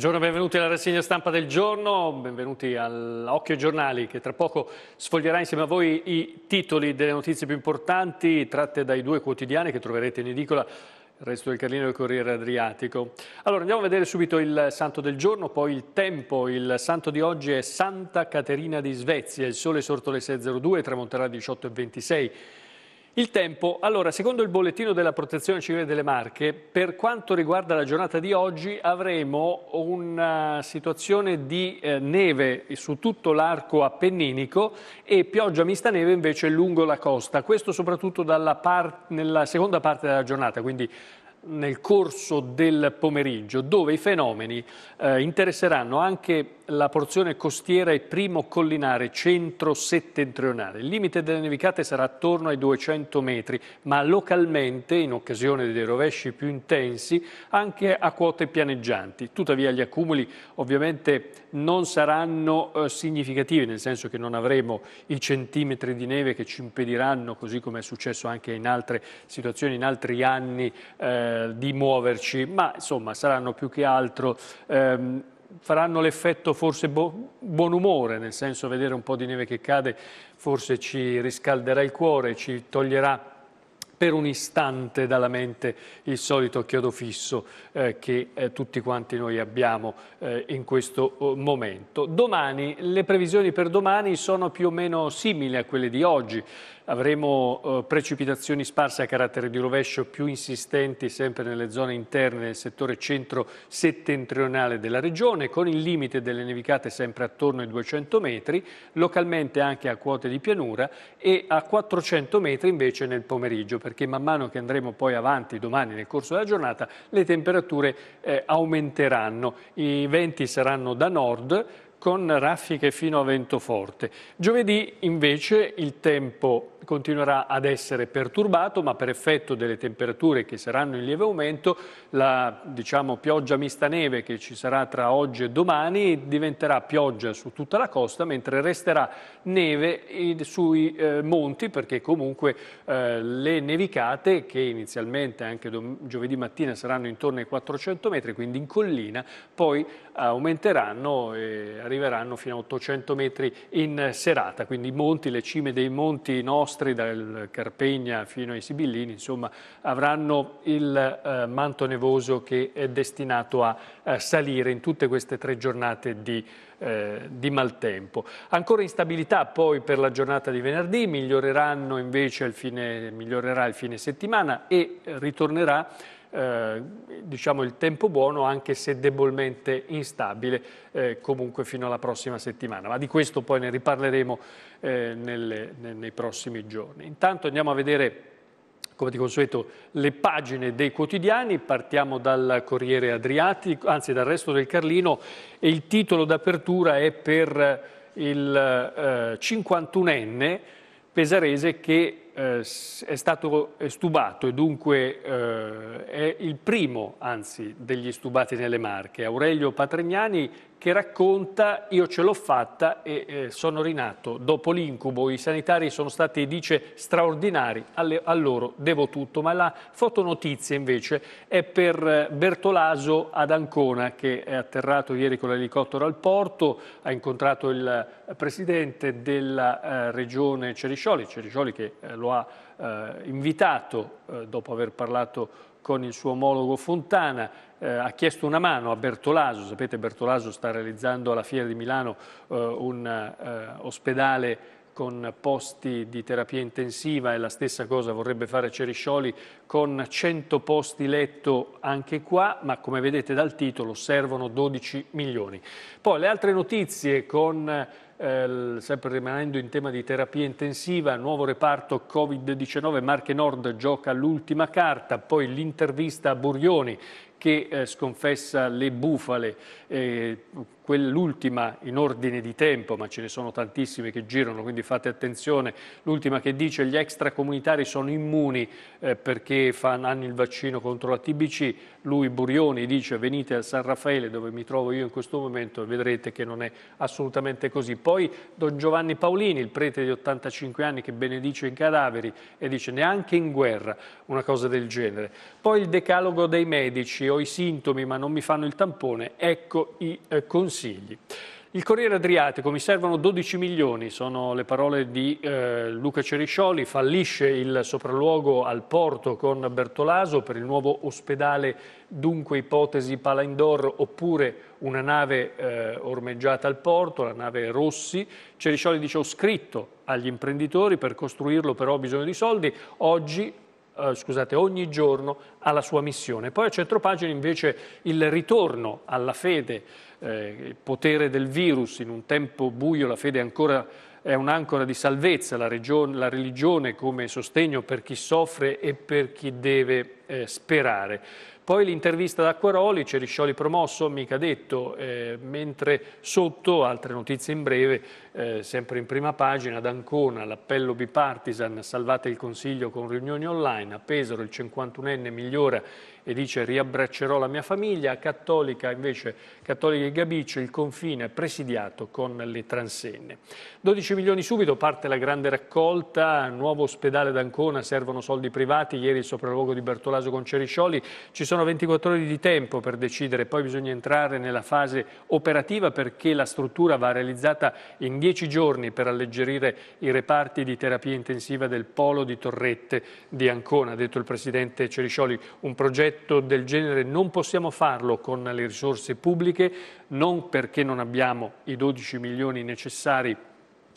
Buongiorno, benvenuti alla rassegna stampa del giorno, benvenuti all'Occhio Giornali che tra poco sfoglierà insieme a voi i titoli delle notizie più importanti tratte dai due quotidiani che troverete in edicola il resto del Carlino e il Corriere Adriatico. Allora andiamo a vedere subito il santo del giorno, poi il tempo. Il santo di oggi è Santa Caterina di Svezia, il sole sorto alle 6.02, tramonterà alle 18.26. Il tempo, allora, secondo il bollettino della Protezione Civile delle Marche, per quanto riguarda la giornata di oggi avremo una situazione di eh, neve su tutto l'arco appenninico e pioggia mista neve invece lungo la costa, questo soprattutto parte, nella seconda parte della giornata, quindi nel corso del pomeriggio, dove i fenomeni eh, interesseranno anche la porzione costiera e primo collinare centro-settentrionale. Il limite delle nevicate sarà attorno ai 200 metri, ma localmente, in occasione dei rovesci più intensi, anche a quote pianeggianti. Tuttavia gli accumuli ovviamente non saranno eh, significativi, nel senso che non avremo i centimetri di neve che ci impediranno, così come è successo anche in altre situazioni, in altri anni, eh, eh, di muoverci, ma insomma saranno più che altro... Ehm, faranno l'effetto forse bo buon umore, nel senso vedere un po' di neve che cade forse ci riscalderà il cuore, ci toglierà per un istante dalla mente il solito chiodo fisso eh, che eh, tutti quanti noi abbiamo eh, in questo eh, momento. Domani, le previsioni per domani sono più o meno simili a quelle di oggi. Avremo eh, precipitazioni sparse a carattere di rovescio più insistenti sempre nelle zone interne del settore centro-settentrionale della regione, con il limite delle nevicate sempre attorno ai 200 metri, localmente anche a quote di pianura e a 400 metri invece nel pomeriggio, perché man mano che andremo poi avanti domani nel corso della giornata le temperature eh, aumenteranno, i venti saranno da nord, con raffiche fino a vento forte. Giovedì invece il tempo continuerà ad essere perturbato, ma per effetto delle temperature che saranno in lieve aumento, la diciamo, pioggia mista neve che ci sarà tra oggi e domani diventerà pioggia su tutta la costa, mentre resterà neve sui eh, monti, perché comunque eh, le nevicate, che inizialmente anche giovedì mattina saranno intorno ai 400 metri, quindi in collina, poi aumenteranno e arriveranno fino a 800 metri in serata, quindi i monti, le cime dei monti nostri nostri, dal Carpegna fino ai Sibillini, insomma, avranno il eh, manto nevoso che è destinato a, a, salire in tutte queste tre giornate di, eh, di maltempo. Ancora instabilità poi per la giornata di venerdì, miglioreranno invece il fine, migliorerà il fine settimana e ritornerà eh, diciamo il tempo buono anche se debolmente instabile eh, comunque fino alla prossima settimana, ma di questo poi ne riparleremo eh, nelle, nei prossimi giorni. Intanto andiamo a vedere come di consueto le pagine dei quotidiani, partiamo dal Corriere Adriatico, anzi dal resto del Carlino e il titolo d'apertura è per eh, il 51enne eh, pesarese che eh, è stato stubato e dunque eh, è il primo, anzi, degli stubati nelle Marche. Aurelio Patregnani, che racconta io ce l'ho fatta e eh, sono rinato dopo l'incubo, i sanitari sono stati, dice, straordinari, Alle, a loro devo tutto, ma la fotonotizia invece è per eh, Bertolaso ad Ancona che è atterrato ieri con l'elicottero al porto, ha incontrato il eh, presidente della eh, regione Ceriscioli, Ceriscioli che eh, lo ha eh, invitato dopo aver parlato con il suo omologo Fontana, eh, ha chiesto una mano a Bertolaso, sapete Bertolaso sta realizzando alla Fiera di Milano eh, un eh, ospedale con posti di terapia intensiva e la stessa cosa vorrebbe fare Ceriscioli con 100 posti letto anche qua, ma come vedete dal titolo servono 12 milioni. Poi le altre notizie con eh, sempre rimanendo in tema di terapia intensiva, nuovo reparto Covid-19, Marche Nord gioca l'ultima carta, poi l'intervista a Burioni che eh, sconfessa le bufale, eh, quell'ultima in ordine di tempo, ma ce ne sono tantissime che girano, quindi fate attenzione, l'ultima che dice gli extracomunitari sono immuni eh, perché fan, hanno il vaccino contro la TBC, lui Burioni dice venite a San Raffaele dove mi trovo io in questo momento e vedrete che non è assolutamente così. Poi Don Giovanni Paolini, il prete di 85 anni che benedice i cadaveri e dice neanche in guerra, una cosa del genere. Poi il decalogo dei medici, ho i sintomi ma non mi fanno il tampone, ecco i eh, consigli consigli. Il Corriere Adriatico, mi servono 12 milioni, sono le parole di eh, Luca Ceriscioli, fallisce il sopralluogo al porto con Bertolaso per il nuovo ospedale, dunque ipotesi Palaindor oppure una nave eh, ormeggiata al porto, la nave Rossi. Ceriscioli dice ho scritto agli imprenditori, per costruirlo però ho bisogno di soldi, oggi eh, scusate, ogni giorno alla sua missione. Poi a centropagina invece il ritorno alla fede eh, potere del virus, in un tempo buio la fede è ancora è un'ancora di salvezza, la, regione, la, religione come sostegno per chi soffre e per chi deve eh, sperare. Poi l'intervista ad Acquaroli, Ceriscioli promosso, mica detto, eh, mentre sotto, altre notizie in breve, eh, sempre in prima pagina, ad Ancona l'appello bipartisan, salvate il Consiglio con riunioni online, a Pesaro il 51enne migliora e dice riabbraccerò la mia famiglia, cattolica invece, cattolica di Gabiccio, il confine presidiato con le transenne. 12 milioni subito, parte la grande raccolta, nuovo ospedale d'Ancona, servono soldi privati, ieri il sopralluogo di Bertolaso con Ceriscioli, ci sono 24 ore di tempo per decidere, poi bisogna entrare nella fase operativa perché la struttura va realizzata in 10 giorni per alleggerire i reparti di terapia intensiva del polo di Torrette di Ancona, ha detto il Presidente Ceriscioli, un progetto progetto del genere non possiamo farlo con le risorse pubbliche, non perché non abbiamo i 12 milioni necessari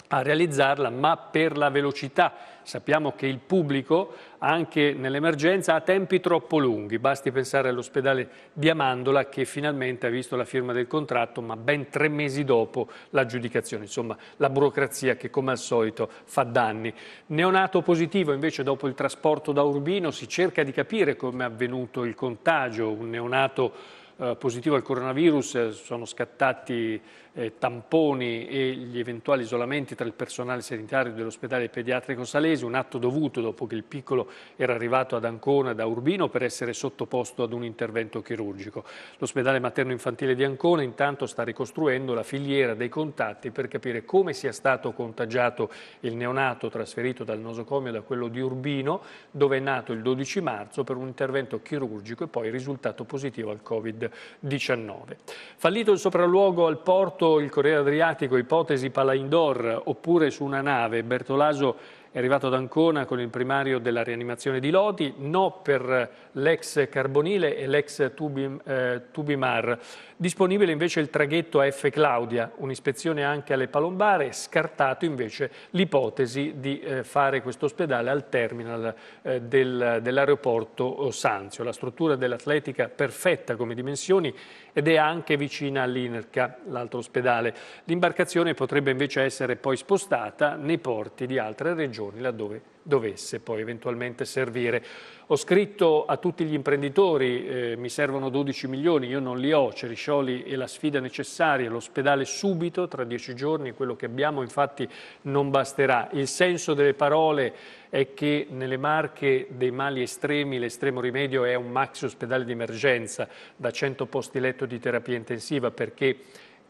a realizzarla, ma per la velocità. Sappiamo che il pubblico anche nell'emergenza a tempi troppo lunghi. Basti pensare all'ospedale di Amandola che finalmente ha visto la firma del contratto ma ben tre mesi dopo l'aggiudicazione. Insomma la burocrazia che come al solito fa danni. Neonato positivo invece dopo il trasporto da Urbino si cerca di capire come è avvenuto il contagio. Un neonato eh, positivo al coronavirus eh, sono scattati eh, tamponi e gli eventuali isolamenti tra il personale sanitario dell'ospedale pediatrico Salesi, un atto dovuto dopo che il piccolo era arrivato ad Ancona da Urbino per essere sottoposto ad un intervento chirurgico. L'ospedale materno-infantile di Ancona intanto sta ricostruendo la filiera dei contatti per capire come sia stato contagiato il neonato trasferito dal nosocomio da quello di Urbino, dove è nato il 12 marzo per un intervento chirurgico e poi risultato positivo al Covid-19. 19 Fallito il sopralluogo al porto, il Corriere Adriatico, ipotesi Palaindor, oppure su una nave, Bertolaso è arrivato ad Ancona con il primario della rianimazione di Lodi, no per l'ex Carbonile e l'ex Tubim, eh, Tubimar. Disponibile invece il traghetto AF Claudia, un'ispezione anche alle Palombare, scartato invece l'ipotesi di eh, fare questo ospedale al terminal eh, del, dell'aeroporto Sanzio. La struttura dell'atletica perfetta come dimensioni ed è anche vicina all'Inerca, l'altro ospedale. L'imbarcazione potrebbe invece essere poi spostata nei porti di altre regioni giorni, laddove dovesse poi eventualmente servire. Ho scritto a tutti gli imprenditori, eh, mi servono 12 milioni, io non li ho, Ceriscioli è la sfida necessaria, l'ospedale subito, tra dieci giorni, quello che abbiamo infatti non basterà. Il senso delle parole è che nelle marche dei mali estremi l'estremo rimedio è un maxi ospedale di emergenza da 100 posti letto di terapia intensiva perché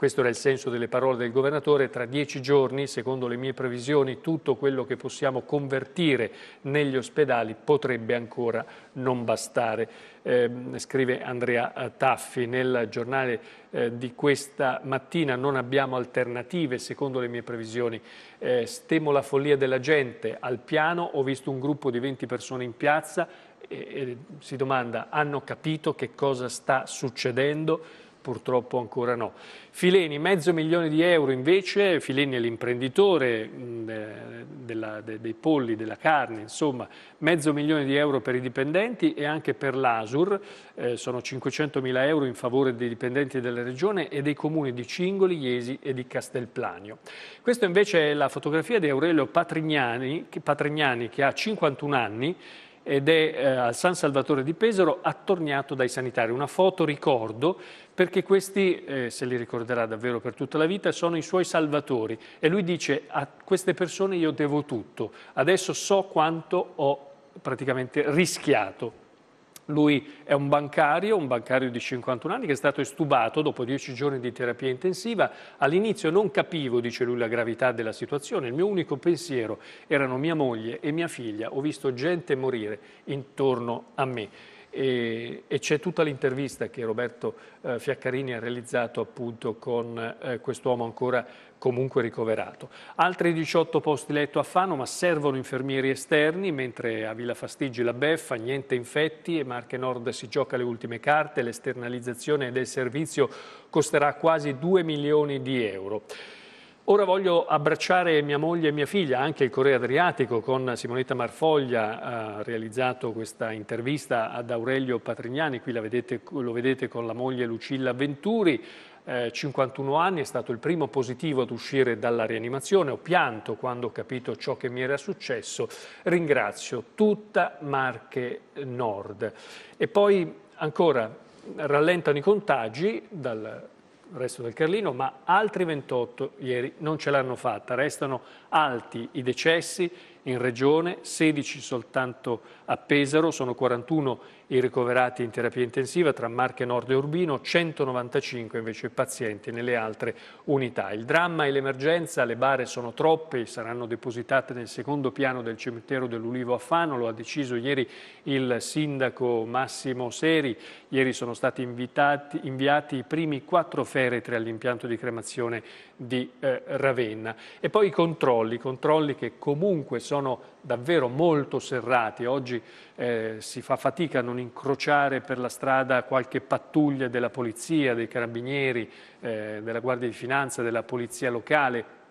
questo era il senso delle parole del governatore. Tra dieci giorni, secondo le mie previsioni, tutto quello che possiamo convertire negli ospedali potrebbe ancora non bastare. Eh, scrive Andrea eh, Taffi nel giornale eh, di questa mattina. Non abbiamo alternative, secondo le mie previsioni. Eh, stemo la follia della gente. Al piano ho visto un gruppo di 20 persone in piazza e, eh, e si domanda hanno capito che cosa sta succedendo? purtroppo ancora no. Fileni, mezzo milione di euro invece, Fileni è l'imprenditore mm, de, dei polli, della carne, insomma, mezzo milione di euro per i dipendenti e anche per l'ASUR, eh, sono 500 mila euro in favore dei dipendenti della regione e dei comuni di Cingoli, Iesi e di Castelplanio. Questa invece è la fotografia di Aurelio Patrignani, Patrignani che ha 51 anni, ed è eh, al San Salvatore di Pesaro attorniato dai sanitari. Una foto ricordo perché questi, eh, se li ricorderà davvero per tutta la vita, sono i suoi salvatori e lui dice a queste persone io devo tutto, adesso so quanto ho praticamente rischiato lui è un bancario, un bancario di 51 anni che è stato estubato dopo 10 giorni di terapia intensiva. All'inizio non capivo, dice lui, la gravità della situazione. Il mio unico pensiero erano mia moglie e mia figlia. Ho visto gente morire intorno a me e, e c'è tutta l'intervista che Roberto eh, Fiaccarini ha realizzato appunto con eh, quest'uomo ancora comunque ricoverato. Altri 18 posti letto a Fano, ma servono infermieri esterni, mentre a Villa Fastigi la beffa, niente infetti e Marche Nord si gioca le ultime carte, l'esternalizzazione del servizio costerà quasi 2 milioni di euro. Ora voglio abbracciare mia moglie e mia figlia, anche il Correo Adriatico con Simonetta Marfoglia ha realizzato questa intervista ad Aurelio Patrignani, qui vedete, lo vedete con la moglie Lucilla Venturi, eh, 51 anni, è stato il primo positivo ad uscire dalla rianimazione, ho pianto quando ho capito ciò che mi era successo, ringrazio tutta Marche Nord. E poi ancora rallentano i contagi dal resto del Carlino, ma altri 28 ieri non ce l'hanno fatta, restano alti i decessi in regione, 16 soltanto a Pesaro, sono 41 i ricoverati in terapia intensiva tra Marche Nord e Urbino, 195 invece pazienti nelle altre unità. Il dramma e l'emergenza, le bare sono troppe, saranno depositate nel secondo piano del cimitero dell'Ulivo a Fano, lo ha deciso ieri il sindaco Massimo Seri, ieri sono stati invitati, inviati i primi quattro feretri all'impianto di cremazione di eh, Ravenna. E poi i controlli, controlli che comunque sono davvero molto serrati. Oggi eh, si fa fatica a non incrociare per la strada qualche pattuglia della polizia, dei carabinieri, eh, della Guardia di Finanza, della polizia locale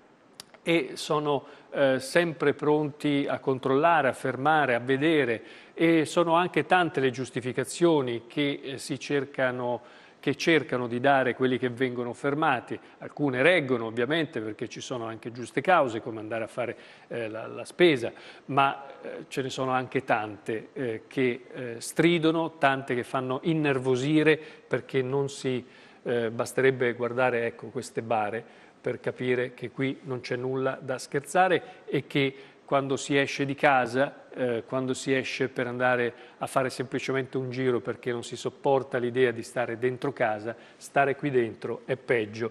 e sono eh, sempre pronti a controllare, a fermare, a vedere e sono anche tante le giustificazioni che eh, si cercano che cercano di dare quelli che vengono fermati, alcune reggono ovviamente perché ci sono anche giuste cause come andare a fare eh, la, la, spesa, ma eh, ce ne sono anche tante eh, che eh, stridono, tante che fanno innervosire perché non si eh, basterebbe guardare ecco, queste bare per capire che qui non c'è nulla da scherzare e che quando si esce di casa eh, quando si esce per andare a fare semplicemente un giro perché non si sopporta l'idea di stare dentro casa, stare qui dentro è peggio.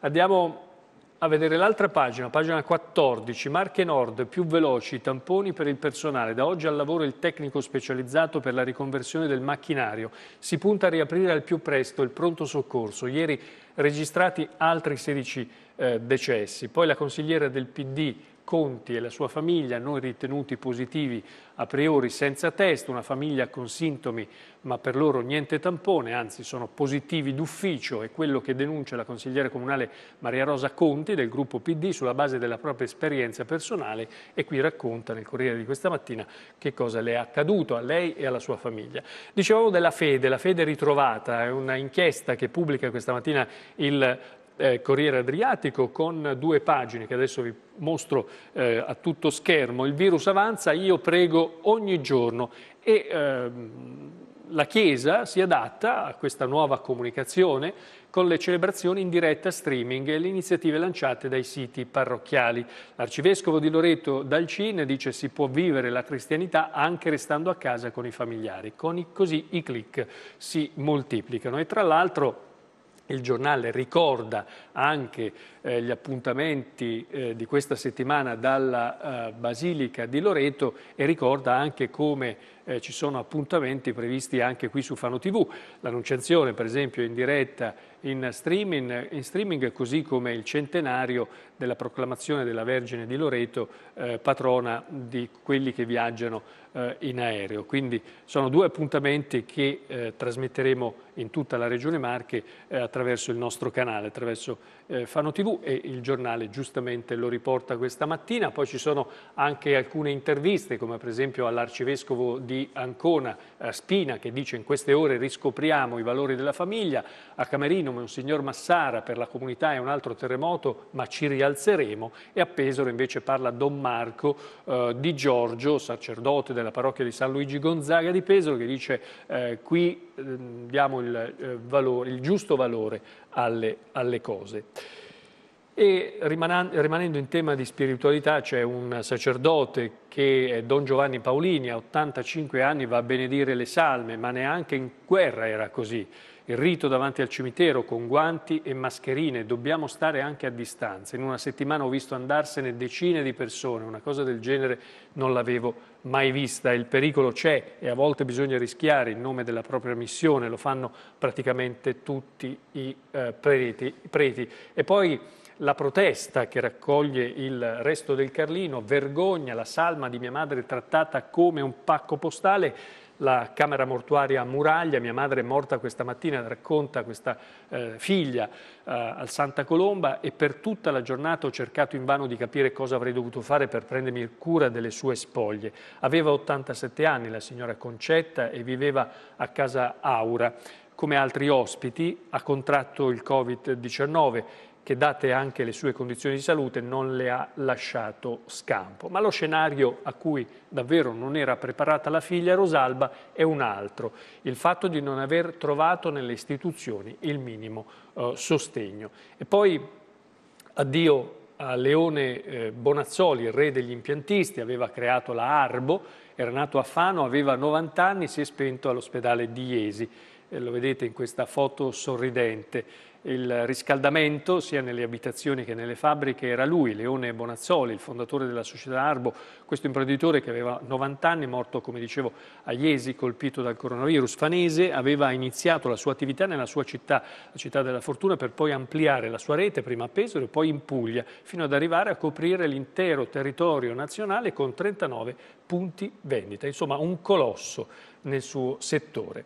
Andiamo a vedere l'altra pagina, pagina 14, Marche Nord, più veloci, tamponi per il personale. Da oggi al lavoro il tecnico specializzato per la riconversione del macchinario. Si punta a riaprire al più presto il pronto soccorso. Ieri registrati altri 16 eh, decessi. Poi la consigliera del PD Conti e la sua famiglia noi ritenuti positivi a priori senza test, una famiglia con sintomi ma per loro niente tampone, anzi sono positivi d'ufficio, è quello che denuncia la consigliere comunale Maria Rosa Conti del gruppo PD sulla base della propria esperienza personale e qui racconta nel Corriere di questa mattina che cosa le è accaduto a lei e alla sua famiglia. Dicevamo della fede, la fede ritrovata, è un'inchiesta che pubblica questa mattina il eh, Corriere Adriatico con due pagine che adesso vi mostro eh, a tutto schermo. Il virus avanza, io prego ogni giorno e ehm, la Chiesa si adatta a questa nuova comunicazione con le celebrazioni in diretta streaming e le iniziative lanciate dai siti parrocchiali. L'arcivescovo di Loreto Dalcin dice si può vivere la cristianità anche restando a casa con i familiari, con i, così i click si moltiplicano e tra l'altro il giornale ricorda anche eh, gli appuntamenti eh, di questa settimana dalla eh, Basilica di Loreto e ricorda anche come eh, ci sono appuntamenti previsti anche qui su Fano TV. L'Annunciazione, per esempio, in diretta in streaming, in streaming, così come il centenario della proclamazione della Vergine di Loreto, eh, patrona di quelli che viaggiano eh, in aereo. Quindi sono due appuntamenti che eh, trasmetteremo in tutta la Regione Marche eh, attraverso il nostro canale, attraverso eh, Fano TV e il giornale giustamente lo riporta questa mattina. Poi ci sono anche alcune interviste, come per esempio all'arcivescovo di Ancona, Spina, che dice in queste ore riscopriamo i valori della famiglia, a Camerino come un signor Massara per la comunità è un altro terremoto, ma ci rialzeremo, e a Pesaro invece parla Don Marco eh, di Giorgio, sacerdote della parrocchia di San Luigi Gonzaga di Pesaro, che dice eh, qui eh, diamo il, eh, valore, il, giusto valore alle, alle cose. E rimanendo in tema di spiritualità c'è un sacerdote che è Don Giovanni Paolini, a 85 anni va a benedire le salme, ma neanche in guerra era così. Il rito davanti al cimitero con guanti e mascherine, dobbiamo stare anche a distanza. In una settimana ho visto andarsene decine di persone, una cosa del genere non l'avevo mai vista. Il pericolo c'è e a volte bisogna rischiare in nome della propria missione, lo fanno praticamente tutti i eh, preti, preti. E poi la protesta che raccoglie il resto del Carlino, vergogna, la salma di mia madre trattata come un pacco postale, la camera mortuaria a Muraglia, mia madre è morta questa mattina, racconta questa eh, figlia eh, al Santa Colomba e per tutta la giornata ho cercato invano di capire cosa avrei dovuto fare per prendermi cura delle sue spoglie. Aveva 87 anni la signora Concetta e viveva a casa Aura come altri ospiti, ha contratto il Covid-19 che date anche le sue condizioni di salute non le ha lasciato scampo. Ma lo scenario a cui davvero non era preparata la figlia Rosalba è un altro, il fatto di non aver trovato nelle istituzioni il minimo eh, sostegno. E poi addio a Leone eh, Bonazzoli, il re degli impiantisti, aveva creato la Arbo, era nato a Fano, aveva 90 anni, si è spento all'ospedale di Iesi. Eh, lo vedete in questa foto sorridente il riscaldamento sia nelle abitazioni che nelle fabbriche era lui, Leone Bonazzoli, il fondatore della società Arbo, questo imprenditore che aveva 90 anni, morto come dicevo a Iesi, colpito dal coronavirus fanese, aveva iniziato la sua attività nella sua città, la città della fortuna, per poi ampliare la sua rete prima a Pesaro e poi in Puglia, fino ad arrivare a coprire l'intero territorio nazionale con 39 punti vendita, insomma un colosso nel suo settore.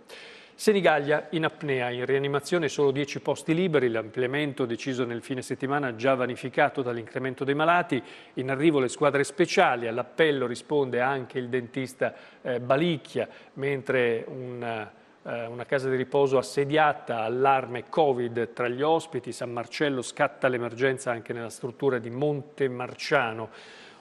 Senigallia in apnea, in rianimazione solo 10 posti liberi, l'ampliamento deciso nel fine settimana già vanificato dall'incremento dei malati, in arrivo le squadre speciali, all'appello risponde anche il dentista eh, Balicchia, mentre un eh, una casa di riposo assediata, allarme Covid tra gli ospiti, San Marcello scatta l'emergenza anche nella struttura di Monte Marciano.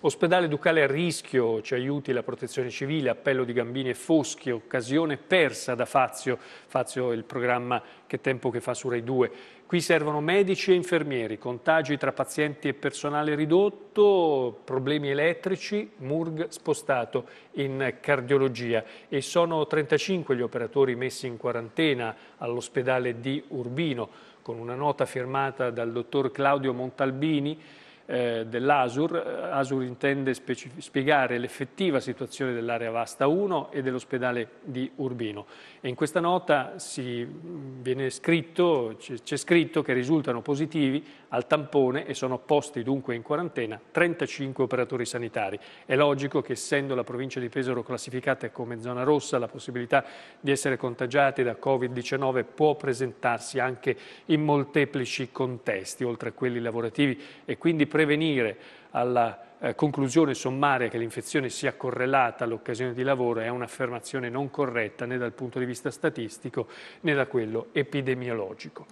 Ospedale Ducale a rischio, ci aiuti la protezione civile, appello di Gambini e Foschi, occasione persa da Fazio, Fazio è il programma Che tempo che fa su Rai 2. Qui servono medici e infermieri, contagi tra pazienti e personale ridotto, problemi elettrici, MURG spostato in cardiologia e sono 35 gli operatori messi in quarantena all'ospedale di Urbino con una nota firmata dal dottor Claudio Montalbini eh, dell'ASUR. Eh, ASUR intende spiegare l'effettiva situazione dell'area vasta 1 e dell'ospedale di Urbino. E in questa nota mm, c'è scritto, scritto che risultano positivi al tampone e sono posti dunque in quarantena 35 operatori sanitari. È logico che essendo la provincia di Pesaro classificata come zona rossa, la possibilità di essere contagiati da Covid-19 può presentarsi anche in molteplici contesti, oltre a quelli lavorativi, e quindi prevenire alla eh, conclusione sommaria che l'infezione sia correlata all'occasione di lavoro è un'affermazione non corretta né dal punto di vista statistico né da quello epidemiologico.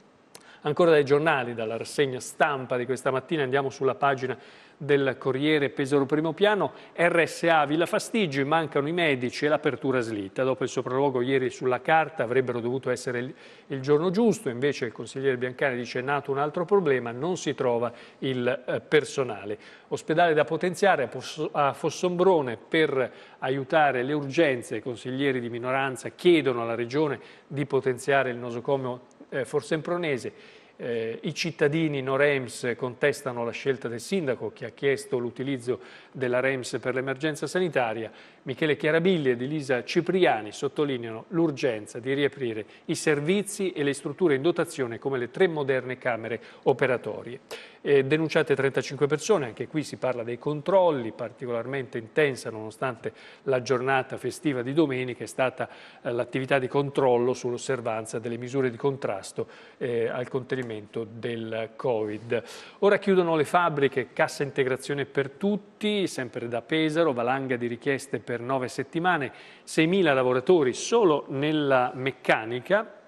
Ancora dai giornali, dalla rassegna stampa di questa mattina, andiamo sulla pagina del Corriere Pesaro Primo Piano, RSA Villa Fastigi, mancano i medici e l'apertura slitta. Dopo il sopralluogo ieri sulla carta avrebbero dovuto essere il giorno giusto, invece il consigliere Biancani dice è nato un altro problema, non si trova il eh, personale. Ospedale da potenziare a Fossombrone per aiutare le urgenze, i consiglieri di minoranza chiedono alla Regione di potenziare il nosocomio eh, Forsempronese eh, I cittadini no REMS contestano la scelta del sindaco che ha chiesto l'utilizzo della REMS per l'emergenza sanitaria Michele Chiarabilli ed Elisa Cipriani sottolineano l'urgenza di riaprire i servizi e le strutture in dotazione come le tre moderne camere operatorie. Eh, denunciate 35 persone, anche qui si parla dei controlli, particolarmente intensa nonostante la giornata festiva di domenica è stata eh, l'attività di controllo sull'osservanza delle misure di contrasto eh, al contenimento del Covid. Ora chiudono le fabbriche, cassa integrazione per tutti, sempre da Pesaro, valanga di richieste per per nove settimane, 6.000 lavoratori solo nella meccanica,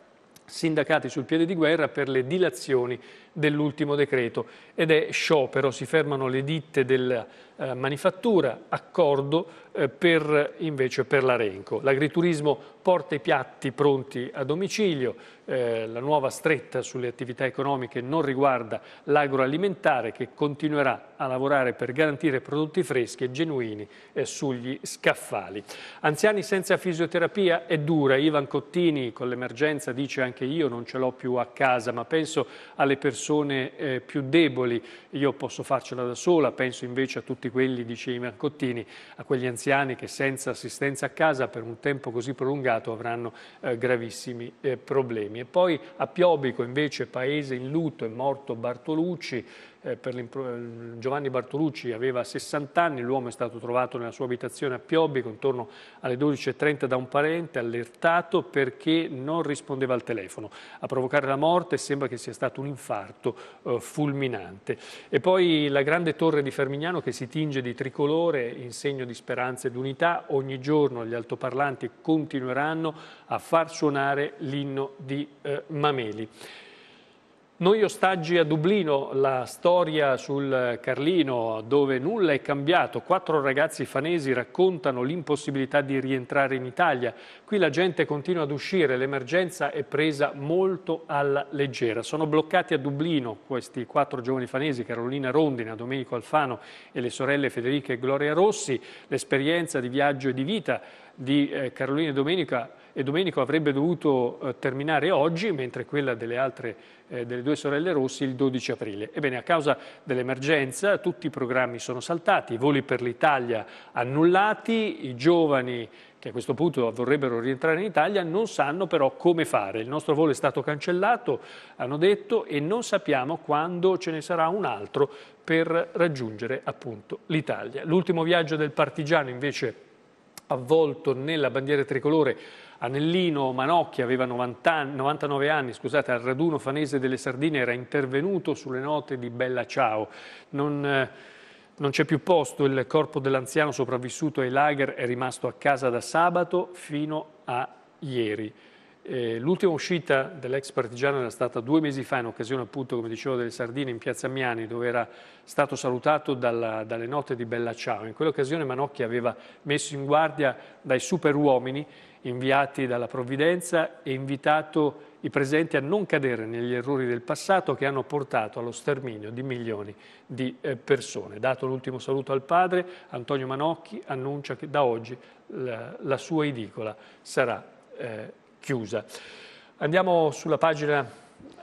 sindacati sul piede di guerra per le dilazioni dell'ultimo decreto ed è sciopero, si fermano le ditte della eh, manifattura, accordo eh, per, invece per l'Arenco. L'agriturismo porta i piatti pronti a domicilio, eh, la nuova stretta sulle attività economiche non riguarda l'agroalimentare che continuerà a lavorare per garantire prodotti freschi e genuini eh, sugli scaffali. Anziani senza fisioterapia è dura, Ivan Cottini con l'emergenza dice anche io non ce l'ho più a casa ma penso alle persone persone eh, più deboli, io posso farcela da sola, penso invece a tutti quelli, dice i Marcottini, a quegli anziani che senza assistenza a casa per un tempo così prolungato avranno eh, gravissimi eh, problemi. E poi a Piobico invece, paese in lutto, è morto Bartolucci, eh, eh, Giovanni Bartolucci aveva 60 anni, l'uomo è stato trovato nella sua abitazione a Piobbico intorno alle 12.30 da un parente allertato perché non rispondeva al telefono. A provocare la morte sembra che sia stato un infarto eh, fulminante. E poi la grande torre di Fermignano che si tinge di tricolore in segno di speranza ed unità. Ogni giorno gli altoparlanti continueranno a far suonare l'inno di eh, Mameli. Noi ostaggi a Dublino, la storia sul Carlino dove nulla è cambiato, quattro ragazzi fanesi raccontano l'impossibilità di rientrare in Italia, qui la gente continua ad uscire, l'emergenza è presa molto alla leggera. Sono bloccati a Dublino questi quattro giovani fanesi, Carolina Rondina, Domenico Alfano e le sorelle Federica e Gloria Rossi, l'esperienza di viaggio e di vita di eh, Carolina e Domenica e Domenico avrebbe dovuto eh, terminare oggi, mentre quella delle altre eh, delle due sorelle Rossi il 12 aprile. Ebbene, a causa dell'emergenza tutti i programmi sono saltati, i voli per l'Italia annullati, i giovani che a questo punto vorrebbero rientrare in Italia non sanno però come fare. Il nostro volo è stato cancellato, hanno detto, e non sappiamo quando ce ne sarà un altro per raggiungere appunto l'Italia. L'ultimo viaggio del partigiano invece avvolto nella bandiera tricolore Anellino Manocchi aveva 90, 99 anni, scusate, al raduno fanese delle Sardine era intervenuto sulle note di Bella Ciao. Non, eh, non c'è più posto, il corpo dell'anziano sopravvissuto ai lager è rimasto a casa da sabato fino a ieri. Eh, l'ultima uscita dell'ex partigiano era stata due mesi fa, in occasione appunto, come dicevo, delle sardine in piazza Miani, dove era stato salutato dalla, dalle note di Bella Ciao. In quell'occasione Manocchi aveva messo in guardia dai superuomini inviati dalla provvidenza e invitato i presenti a non cadere negli errori del passato che hanno portato allo sterminio di milioni di eh, persone. Dato l'ultimo saluto al padre, Antonio Manocchi annuncia che da oggi la, la sua edicola sarà eh, chiusa. Andiamo sulla pagina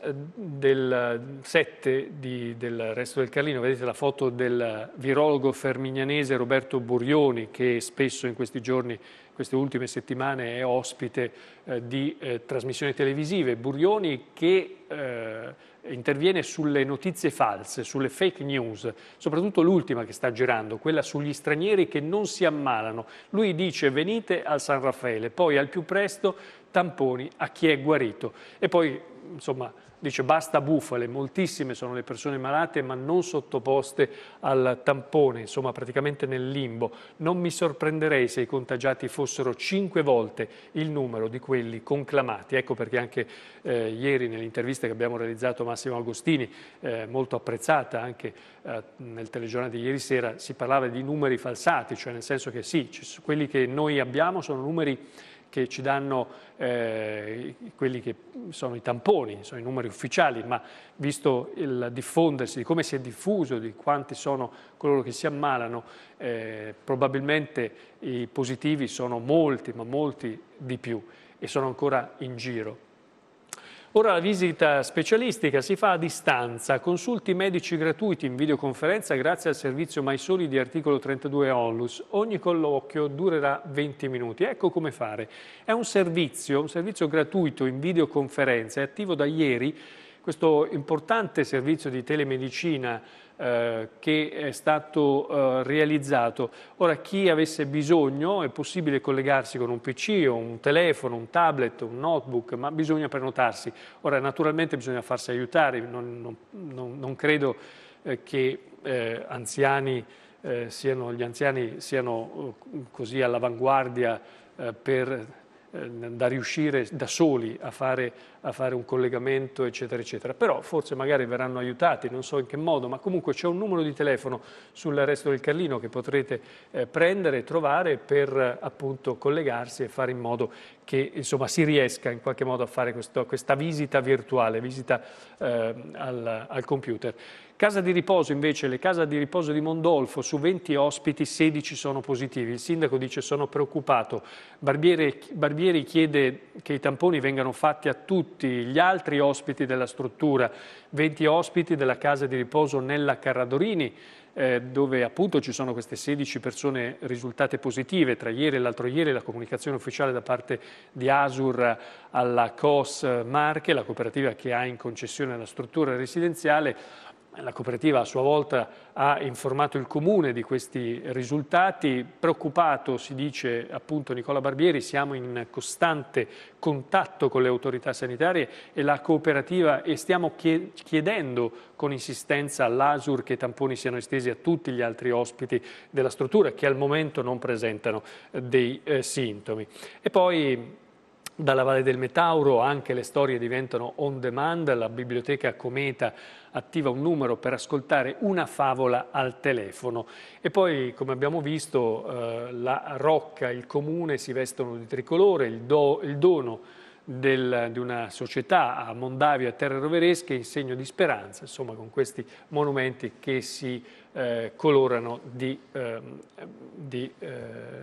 eh, del 7 di, del resto del Carlino, vedete la foto del virologo fermignanese Roberto Burioni che spesso in questi giorni queste ultime settimane è ospite eh, di eh, trasmissioni televisive, Burioni che eh, interviene sulle notizie false, sulle fake news, soprattutto l'ultima che sta girando, quella sugli stranieri che non si ammalano. Lui dice venite al San Raffaele, poi al più presto tamponi a chi è guarito e poi insomma, dice basta bufale, moltissime sono le persone malate ma non sottoposte al tampone, insomma praticamente nel limbo. Non mi sorprenderei se i contagiati fossero cinque volte il numero di quelli conclamati. Ecco perché anche eh, ieri nell'intervista che abbiamo realizzato Massimo Agostini, eh, molto apprezzata anche eh, nel telegiornale di ieri sera, si parlava di numeri falsati, cioè nel senso che sì, quelli che noi abbiamo sono numeri falsati che ci danno eh, quelli che sono i tamponi, sono i numeri ufficiali, ma visto il diffondersi, di come si è diffuso, di quanti sono coloro che si ammalano, eh, probabilmente i positivi sono molti, ma molti di più e sono ancora in giro. Ora la visita specialistica si fa a distanza, consulti medici gratuiti in videoconferenza grazie al servizio MySoli di articolo 32 Onlus. Ogni colloquio durerà 20 minuti. Ecco come fare. È un servizio, un servizio gratuito in videoconferenza, è attivo da ieri questo importante servizio di telemedicina eh, che è stato eh, realizzato. Ora chi avesse bisogno è possibile collegarsi con un PC o un telefono, un tablet, un notebook, ma bisogna prenotarsi. Ora naturalmente bisogna farsi aiutare, non, non, non credo eh, che eh, anziani, eh, siano, gli anziani siano così all'avanguardia per Ehm, da riuscire da soli a fare, a fare, un collegamento, eccetera, eccetera. Però forse magari verranno aiutati, non so in che modo, ma comunque c'è un numero di telefono sull'arresto del Carlino che potrete eh, prendere e trovare per appunto collegarsi e fare in modo che insomma, si riesca in qualche modo a fare questo, questa visita virtuale, visita eh, al, al computer. Casa di riposo invece, le case di riposo di Mondolfo, su 20 ospiti 16 sono positivi. Il sindaco dice sono preoccupato. Barbieri, Barbieri chiede che i tamponi vengano fatti a tutti gli altri ospiti della struttura, 20 ospiti della casa di riposo Nella Carradorini, eh, dove appunto ci sono queste 16 persone risultate positive. Tra ieri e l'altro ieri la comunicazione ufficiale da parte di Asur alla COS Marche, la cooperativa che ha in concessione la struttura residenziale, la cooperativa a sua volta ha informato il comune di questi risultati, preoccupato si dice appunto Nicola Barbieri, siamo in costante contatto con le autorità sanitarie e la cooperativa e stiamo chiedendo con insistenza all'ASUR che i tamponi siano estesi a tutti gli altri ospiti della struttura che al momento non presentano eh, dei eh, sintomi. E poi dalla Valle del Metauro anche le storie diventano on demand, la biblioteca Cometa attiva un numero per ascoltare una favola al telefono e poi come abbiamo visto eh, la Rocca, il Comune si vestono di tricolore, il, do, il dono del, di una società a Mondavia, a Terre Roveresche in segno di speranza, insomma con questi monumenti che si eh, colorano di, ehm, di, eh,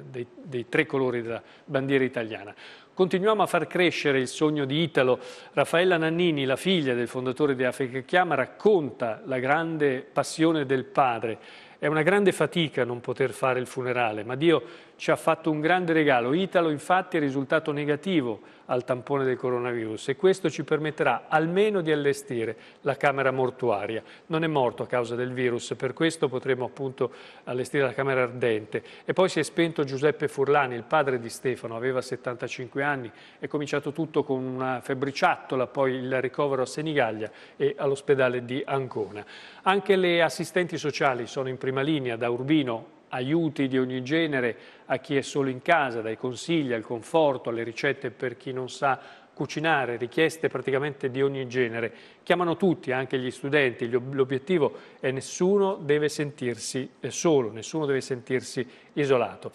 dei, dei tre colori della bandiera italiana. Continuiamo a far crescere il sogno di Italo. Raffaella Nannini, la figlia del fondatore di Africa Chiama, racconta la grande passione del padre. È una grande fatica non poter fare il funerale, ma Dio ci ha fatto un grande regalo. Italo infatti è risultato negativo al tampone del coronavirus e questo ci permetterà almeno di allestire la camera mortuaria. Non è morto a causa del virus, per questo potremo appunto allestire la camera ardente. E poi si è spento Giuseppe Furlani, il padre di Stefano, aveva 75 anni, è cominciato tutto con una febbriciattola, poi il ricovero a Senigallia e all'ospedale di Ancona. Anche le assistenti sociali sono in prima linea da Urbino aiuti di ogni genere a chi è solo in casa, dai consigli al conforto, alle ricette per chi non sa cucinare, richieste praticamente di ogni genere. Chiamano tutti, anche gli studenti, l'obiettivo è nessuno deve sentirsi solo, nessuno deve sentirsi isolato.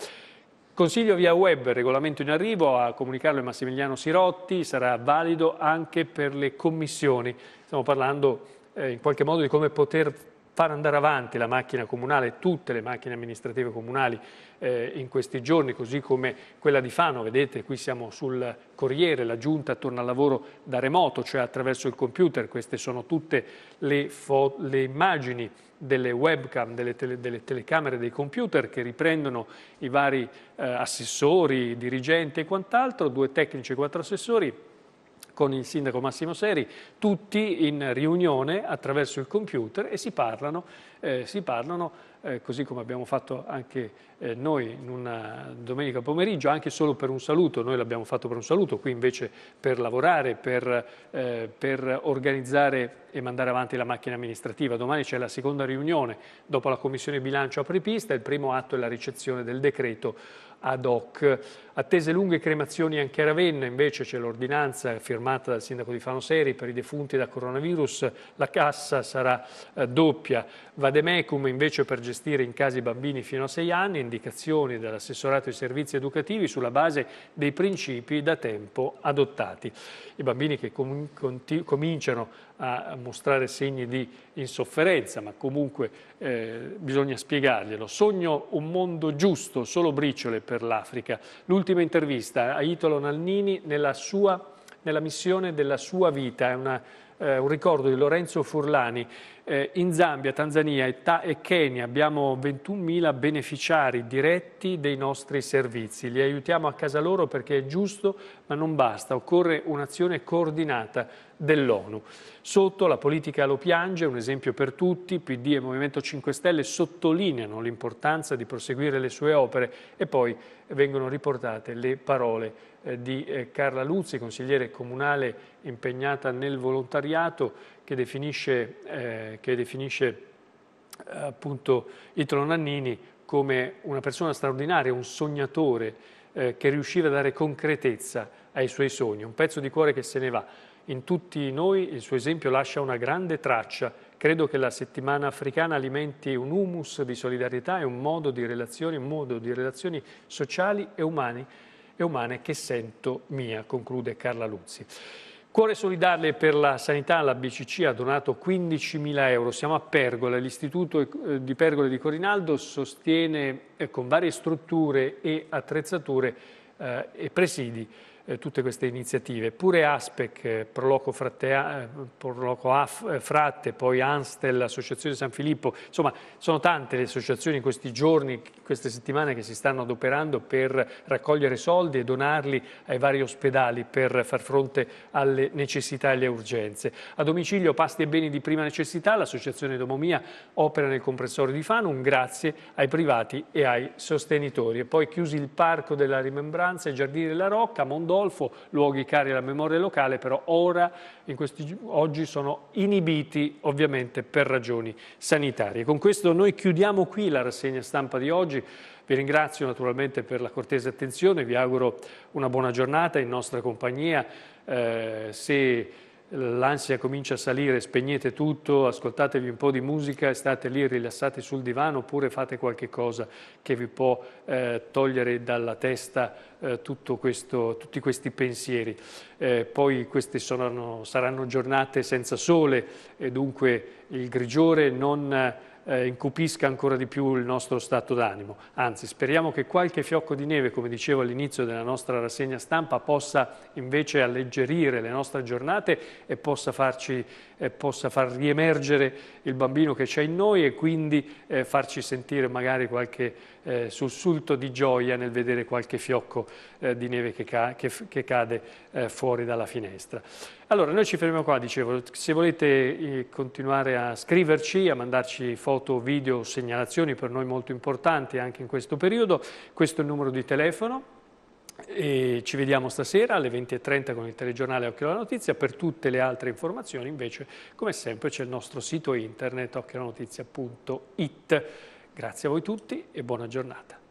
Consiglio via web, regolamento in arrivo, a comunicarlo è Massimiliano Sirotti, sarà valido anche per le commissioni. Stiamo parlando eh, in qualche modo di come poter far andare avanti la macchina comunale, tutte le macchine amministrative comunali eh, in questi giorni, così come quella di Fano, vedete qui siamo sul Corriere, la giunta torna al lavoro da remoto, cioè attraverso il computer, queste sono tutte le, le immagini delle webcam, delle, tele delle, telecamere, dei computer che riprendono i vari eh, assessori, dirigenti e quant'altro, due tecnici e quattro assessori, con il sindaco Massimo Seri, tutti in riunione attraverso il computer e si parlano, eh, si parlano eh, così come abbiamo fatto anche eh, noi in una domenica pomeriggio, anche solo per un saluto, noi l'abbiamo fatto per un saluto, qui invece per lavorare, per, eh, per organizzare e mandare avanti la macchina amministrativa. Domani c'è la seconda riunione dopo la Commissione Bilancio a prepista, il primo atto è la ricezione del decreto ad hoc. Attese lunghe cremazioni anche a Ravenna, invece c'è l'ordinanza firmata dal sindaco di Fano Seri per i defunti da coronavirus, la cassa sarà eh, doppia. Vademecum invece per gestire in casi bambini fino a 6 anni, indicazioni dell'assessorato ai servizi educativi sulla base dei principi da tempo adottati. I bambini che com cominciano a mostrare segni di insofferenza, ma comunque eh, bisogna spiegarglielo. Sogno un mondo giusto, solo briciole per l'Africa. L'ultima intervista a Italo Nannini nella, sua, nella missione della sua vita, è una, eh, un ricordo di Lorenzo Furlani eh, in Zambia, Tanzania e, e Kenya abbiamo 21.000 beneficiari diretti dei nostri servizi. Li aiutiamo a casa loro perché è giusto, ma non basta. Occorre un'azione coordinata dell'ONU. Sotto la politica lo piange, un esempio per tutti, PD e Movimento 5 Stelle sottolineano l'importanza di proseguire le sue opere e poi vengono riportate le parole eh, di eh, Carla Luzzi, consigliere comunale impegnata nel volontariato, che definisce, eh, che definisce eh, appunto Italo Nannini come una persona straordinaria, un sognatore eh, che riusciva a dare concretezza ai suoi sogni, un pezzo di cuore che se ne va. In tutti noi il suo esempio lascia una grande traccia. Credo che la settimana africana alimenti un humus di solidarietà e un modo di relazioni, un modo di relazioni sociali e umane, e umane che sento mia, conclude Carla Luzzi. Cuore Solidale per la Sanità, la BCC, ha donato 15.000 euro. Siamo a Pergola. L'Istituto eh, di Pergola di Corinaldo sostiene eh, con varie strutture e attrezzature eh, e presidi eh, tutte queste iniziative. Pure Aspec, eh, Proloco, Fratea, eh, Proloco Af, eh, Fratte, poi Anstel, Associazione San Filippo, insomma sono tante le associazioni in questi giorni, queste settimane che si stanno adoperando per raccogliere soldi e donarli ai vari ospedali per far fronte alle necessità e alle urgenze. A domicilio pasti e beni di prima necessità, l'Associazione Domomia opera nel comprensorio di Fano, un grazie ai privati e ai sostenitori. E poi chiusi il Parco della Rimembranza, il Giardini della Rocca, Mondoro, Gandolfo, luoghi cari alla memoria locale, però ora, questi, oggi sono inibiti ovviamente per ragioni sanitarie. Con questo noi chiudiamo qui la rassegna stampa di oggi. Vi ringrazio naturalmente per la cortese attenzione, vi auguro una buona giornata in nostra compagnia. Eh, se l'ansia comincia a salire, spegnete tutto, ascoltatevi un po' di musica state lì rilassati sul divano oppure fate qualche cosa che vi può eh, togliere dalla testa eh, questo, tutti questi pensieri. Eh, poi queste sono, saranno giornate senza sole e dunque il grigiore non eh, incupisca ancora di più il nostro stato d'animo. Anzi, speriamo che qualche fiocco di neve, come dicevo all'inizio della nostra rassegna stampa, possa invece alleggerire le nostre giornate e possa, farci, eh, possa far riemergere il bambino che c'è in noi e quindi eh, farci sentire magari qualche eh, sussulto di gioia nel vedere qualche fiocco eh, di neve che, ca che, che cade eh, fuori dalla finestra. Allora, noi ci fermiamo qua, dicevo, se volete eh, continuare a scriverci, a mandarci foto, video, segnalazioni per noi molto importanti anche in questo periodo, questo è il numero di telefono e ci vediamo stasera alle 20.30 con il telegiornale Occhio alla Notizia. Per tutte le altre informazioni invece, come sempre, c'è il nostro sito internet occhiolanotizia.it. Grazie a voi tutti e buona giornata.